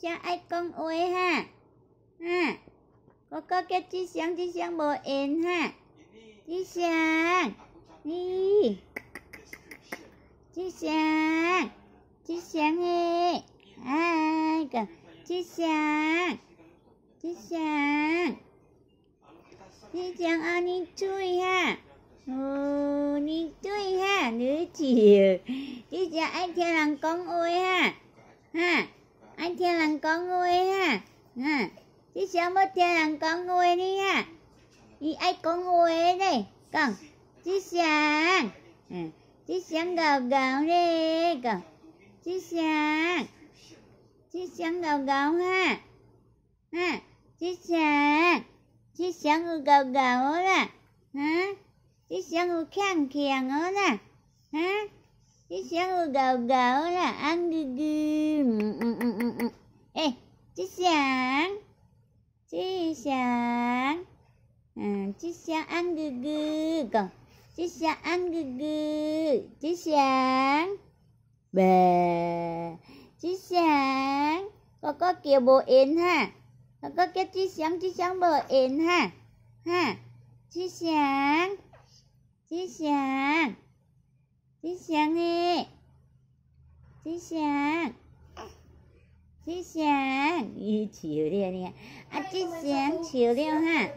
想爱公安哈，哈，哥哥叫吉祥，吉祥无闲哈，吉祥，咦，吉祥，吉祥哎，啊个，吉祥，吉祥，吉祥啊！你注意哈，哦，你注意哈，你注意，吉祥爱听人讲话哈。à chứ sao mất tiền ăn con ngồi đi ha đi ai con ngồi đây con chứ sáng à, chứ sáng gào gào đi con chứ sáng chứ sáng gào gào ha ha chứ sáng chứ sáng gào gào ha hả chứ sáng khang khiang đó ha hả chứ sáng gào gào là ăn gừ gừ chị xe ăn gừ gừ còn chị xe ăn gừ gừ chị xe bè chị xe có có kiểu bộ in ha có có cái chị sáng chị sáng bờ in ha ha chị sáng chị sáng chị sáng đi chị sáng 吉祥，你求点点啊，吉祥求点哈。